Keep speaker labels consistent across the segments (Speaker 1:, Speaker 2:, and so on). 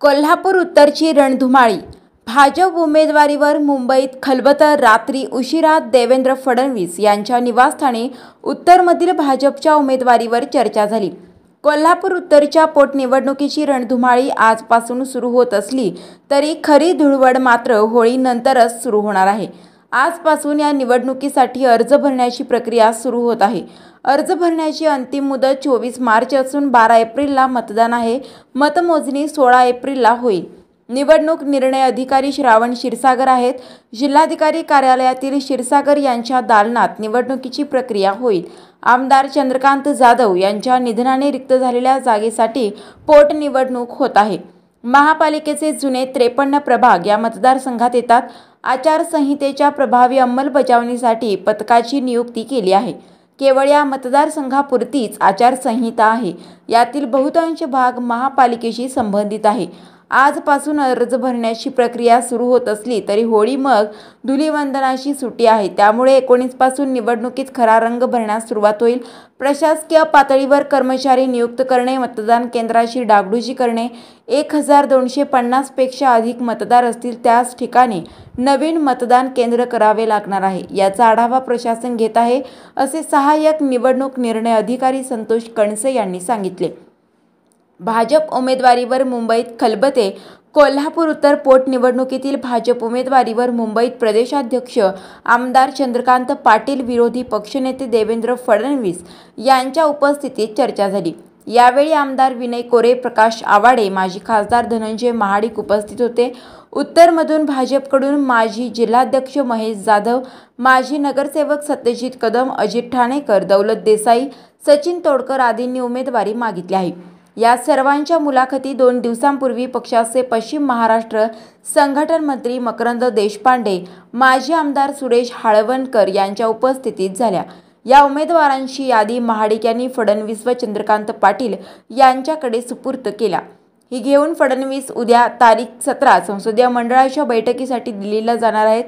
Speaker 1: कोल्हापूर उत्तरची रणधुमाळी भाजप उमेदवारीवर मुंबईत खलबतर रात्री उशिरा देवेंद्र फडणवीस यांच्या निवासस्थानी उत्तरमधील भाजपच्या उमेदवारीवर चर्चा झाली कोल्हापूर उत्तरच्या पोटनिवडणुकीची रणधुमाळी आजपासून सुरू होत असली तरी खरी धुळवड मात्र होळीनंतरच सुरू होणार आहे आजपासून या निवडणुकीसाठी अर्ज भरण्याची प्रक्रिया सुरू होत आहे अर्ज भरण्याची अंतिम मुदत चोवीस मार्च असून बारा एप्रिलला मतदान आहे मतमोजणी सोळा एप्रिलला होईल निवडणूक निर्णय अधिकारी श्रावण क्षीरसागर आहेत जिल्हाधिकारी कार्यालयातील क्षीरसागर यांच्या दालनात निवडणुकीची प्रक्रिया होईल आमदार चंद्रकांत जाधव यांच्या निधनाने रिक्त झालेल्या जागेसाठी पोटनिवडणूक होत आहे महापालिकेचे जुने त्रेपन्न प्रभाग या मतदारसंघात येतात आचारसंहितेच्या प्रभावी अंमलबजावणीसाठी पथकाची नियुक्ती केली आहे केवळ या मतदारसंघापुरतीच आचारसंहिता आहे यातील बहुतांश भाग महापालिकेशी संबंधित आहे आजपासून अर्ज भरण्याची प्रक्रिया सुरू होत असली तरी होळी मग धुलीवंदनाची सुटी आहे त्यामुळे एकोणीसपासून निवडणुकीत खरा रंग भरण्यास सुरुवात होईल प्रशासकीय पातळीवर कर्मचारी नियुक्त करणे मतदान केंद्राशी डागडुजी करणे एक हजार दोनशे पन्नासपेक्षा अधिक मतदार असतील त्याच ठिकाणी नवीन मतदान केंद्र करावे लागणार आहे याचा आढावा प्रशासन घेत आहे असे सहाय्यक निवडणूक निर्णय अधिकारी संतोष कणसे यांनी सांगितले भाजप उमेदवारीवर मुंबईत खलबते कोल्हापूर उत्तर पोटनिवडणुकीतील भाजप उमेदवारीवर मुंबईत प्रदेशाध्यक्ष आमदार चंद्रकांत पाटील विरोधी पक्षनेते देवेंद्र फडणवीस यांच्या उपस्थितीत चर्चा झाली यावेळी आमदार विनय कोरे प्रकाश आवाडे माजी खासदार धनंजय महाडिक उपस्थित होते उत्तरमधून भाजपकडून माजी जिल्हाध्यक्ष महेश जाधव माजी नगरसेवक सत्यजित कदम अजित ठाणेकर दौलत देसाई सचिन तोडकर आदींनी उमेदवारी मागितली आहे या सर्वांच्या मुलाखती दोन दिवसांपूर्वी पक्षाचे पश्चिम महाराष्ट्र संघटन मंत्री मकरंद देशपांडे माजी आमदार सुरेश हाळवणकर यांच्या उपस्थितीत झाल्या या उमेदवारांची यादी महाडिक यांनी फडणवीस व चंद्रकांत पाटील यांच्याकडे सुपूर्त केला ही घेऊन फडणवीस उद्या तारीख सतरा संसदीय मंडळाच्या बैठकीसाठी दिल्लीला जाणार आहेत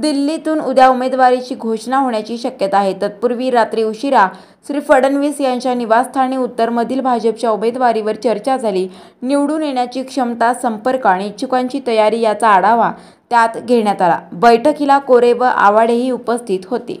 Speaker 1: दिल्लीतून उद्या उमेदवारीची घोषणा होण्याची शक्यता आहे तत्पूर्वी रात्री उशिरा श्री फडणवीस यांच्या निवासस्थानी उत्तरमधील भाजपच्या उमेदवारीवर चर्चा झाली निवडून येण्याची क्षमता संपर्क आणि इच्छुकांची तयारी याचा आढावा त्यात घेण्यात आला बैठकीला कोरे व आवाडेही उपस्थित होते